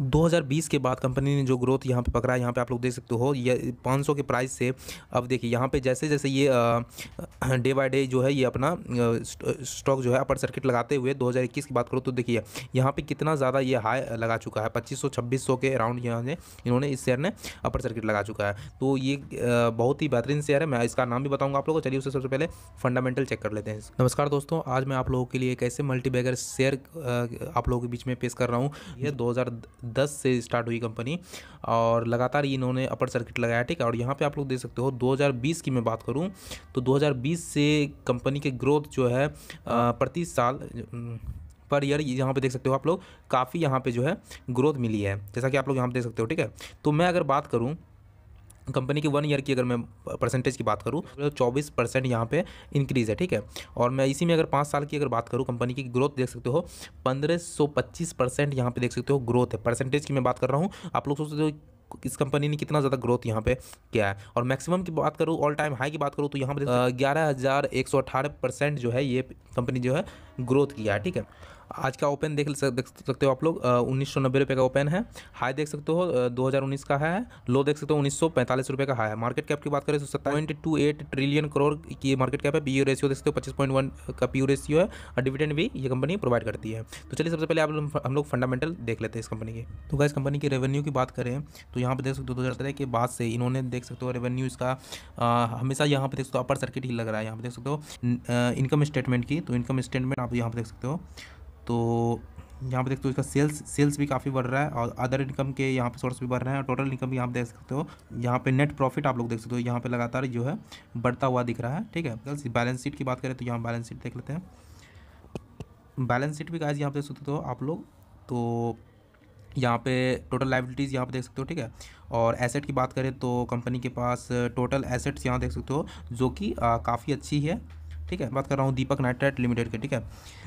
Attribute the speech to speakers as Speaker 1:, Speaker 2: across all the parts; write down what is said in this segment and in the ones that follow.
Speaker 1: 2020 के बाद कंपनी ने जो ग्रोथ यहाँ पे पकड़ा है यहाँ पे आप लोग देख सकते हो ये 500 के प्राइस से अब देखिए यहाँ पे जैसे जैसे ये डे बाय डे जो है ये अपना स्टॉक जो है अपर सर्किट लगाते हुए 2021 की बात करो तो देखिए यहाँ पे कितना ज़्यादा ये हाई लगा चुका है 2500 2600 के अराउंड यहाँ ने इन्होंने इस शेयर ने अपर सर्किट लगा चुका है तो ये बहुत ही बेहतरीन शेयर है मैं इसका नाम भी बताऊँगा आप लोगों को चलिए उससे सबसे पहले फंडामेंटल चेक कर लेते हैं नमस्कार दोस्तों आज मैं आप लोगों के लिए एक ऐसे मल्टीबैगर शेयर आप लोगों के बीच में पेश कर रहा हूँ ये दो दस से स्टार्ट हुई कंपनी और लगातार इन्होंने अपर सर्किट लगाया ठीक है और यहाँ पे आप लोग देख सकते हो 2020 की मैं बात करूँ तो 2020 से कंपनी के ग्रोथ जो है हाँ। प्रति साल पर ईयर यहाँ पे देख सकते हो आप लोग काफ़ी यहाँ पे जो है ग्रोथ मिली है जैसा कि आप लोग यहाँ पे देख सकते हो ठीक है तो मैं अगर बात करूँ कंपनी की वन ईयर की अगर मैं परसेंटेज की बात करूँ तो चौबीस परसेंट यहाँ पे इंक्रीज़ है ठीक है और मैं इसी में अगर पाँच साल की अगर बात करूँ कंपनी की ग्रोथ देख सकते हो पंद्रह सौ पच्चीस परसेंट यहाँ पे देख सकते हो ग्रोथ है परसेंटेज की मैं बात कर रहा हूँ आप लोग सोचते हो इस कंपनी ने कितना ज़्यादा ग्रोथ यहाँ पे किया है और मैक्सिमम की बात करूँ ऑल टाइम हाई की बात करूँ तो यहाँ पर ग्यारह हज़ार एक सौ अठारह परसेंट जो है ये कंपनी जो है ग्रोथ किया है ठीक है आज का ओपन देख देख सकते हो आप लोग उन्नीस सौ नब्बे का ओपन है हाई देख सकते हो दो हज़ार उन्नीस का है लो देख सकते हो उन्नीस सौ पैंतालीस रुपये का हाई है मार्केट कैप की बात करें तो सत्तावन टू एट ट्रिलियन करोड़ की मार्केट कैप है पी रेशियो देख सकते हो पच्चीस पॉइंट वन का पी रेशियो है और डिविडेंड भी ये कंपनी प्रोवाइड करती है तो चलिए सबसे पहले आप लोग हम लोग फंडामेंटल देख लेते हैं इस कंपनी की तो इस कंपनी की रेवेन्यू की बात करें तो यहाँ पर देख सकते हो दो हज़ार के बाद से इन्होंने देख सकते हो रेवेन्यू इसका हमेशा यहाँ पर देख सकते हो अपर सर्किट ही लग रहा है यहाँ पर देख सकते हो इनकम स्टेटमेंट की तो इनकम स्टेटमेंट आप यहाँ पर देख सकते हो तो यहाँ पे देखते हो इसका सेल्स सेल्स भी काफ़ी बढ़ रहा है और अदर इनकम के यहाँ पे सोर्स भी बढ़ रहे हैं और टोटल इनकम भी यहाँ देख सकते हो यहाँ पे नेट प्रॉफिट आप लोग देख सकते हो यहाँ पे लगातार जो है बढ़ता हुआ दिख रहा है ठीक है गर्ल्स बैलेंस शीट की बात करें तो यहाँ बैलेंस शीट देख लेते हैं बैलेंस शीट भी गाइज यहाँ पर देख सकते हो आप लोग तो यहाँ पे टोटल लाइबिलिटीज़ यहाँ पे देख सकते हो ठीक है और एसेट की बात करें तो कंपनी के पास टोटल एसेट्स यहाँ देख सकते हो जो कि काफ़ी अच्छी है ठीक है बात कर रहा हूँ दीपक नाइट्रेट लिमिटेड के ठीक है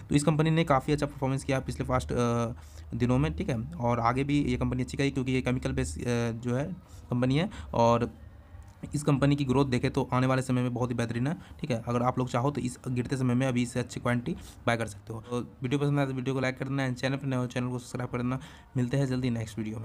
Speaker 1: तो इस कंपनी ने काफ़ी अच्छा परफॉर्मेंस किया पिछले फास्ट दिनों में ठीक है और आगे भी ये कंपनी अच्छी कही क्योंकि ये केमिकल बेस जो है कंपनी है और इस कंपनी की ग्रोथ देखें तो आने वाले समय में बहुत ही बेहतरीन है ठीक है अगर आप लोग चाहो तो इस गिरते समय में अभी इससे अच्छी क्वालिटी बाय कर सकते हो तो वीडियो पसंद आए तो वीडियो को लाइक कर देना एंड चैनल पर नए हो चैनल को सब्सक्राइब कर देना मिलते हैं जल्दी नेक्स्ट वीडियो में